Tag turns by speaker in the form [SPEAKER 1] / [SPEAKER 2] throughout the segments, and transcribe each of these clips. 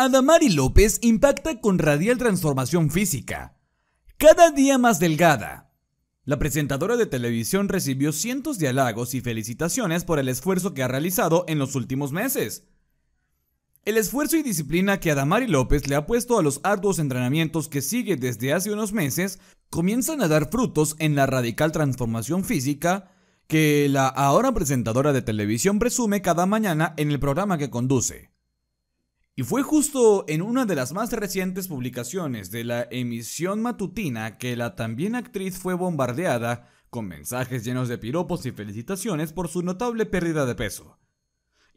[SPEAKER 1] Adamari López impacta con radial transformación física, cada día más delgada. La presentadora de televisión recibió cientos de halagos y felicitaciones por el esfuerzo que ha realizado en los últimos meses. El esfuerzo y disciplina que Adamari López le ha puesto a los arduos entrenamientos que sigue desde hace unos meses comienzan a dar frutos en la radical transformación física que la ahora presentadora de televisión presume cada mañana en el programa que conduce. Y fue justo en una de las más recientes publicaciones de la emisión matutina que la también actriz fue bombardeada con mensajes llenos de piropos y felicitaciones por su notable pérdida de peso.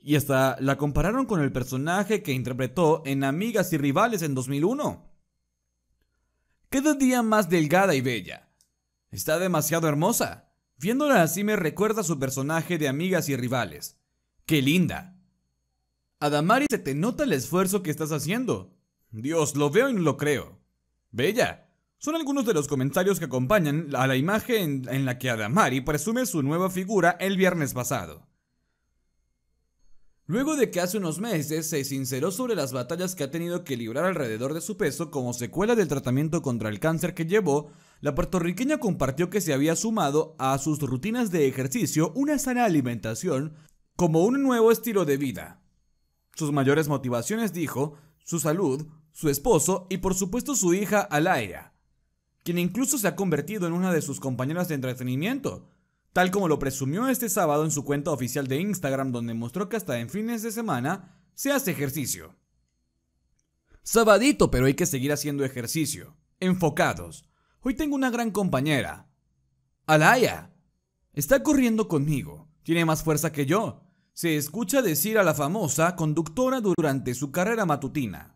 [SPEAKER 1] Y hasta la compararon con el personaje que interpretó en Amigas y Rivales en 2001. Queda día más delgada y bella. Está demasiado hermosa. Viéndola así me recuerda su personaje de Amigas y Rivales. ¡Qué linda! Adamari, se te nota el esfuerzo que estás haciendo. Dios, lo veo y no lo creo. Bella. Son algunos de los comentarios que acompañan a la imagen en la que Adamari presume su nueva figura el viernes pasado. Luego de que hace unos meses se sinceró sobre las batallas que ha tenido que librar alrededor de su peso como secuela del tratamiento contra el cáncer que llevó, la puertorriqueña compartió que se había sumado a sus rutinas de ejercicio una sana alimentación como un nuevo estilo de vida. Sus mayores motivaciones, dijo, su salud, su esposo y por supuesto su hija Alaya, quien incluso se ha convertido en una de sus compañeras de entretenimiento, tal como lo presumió este sábado en su cuenta oficial de Instagram donde mostró que hasta en fines de semana se hace ejercicio. Sabadito, pero hay que seguir haciendo ejercicio. Enfocados. Hoy tengo una gran compañera. Alaya. Está corriendo conmigo. Tiene más fuerza que yo se escucha decir a la famosa conductora durante su carrera matutina.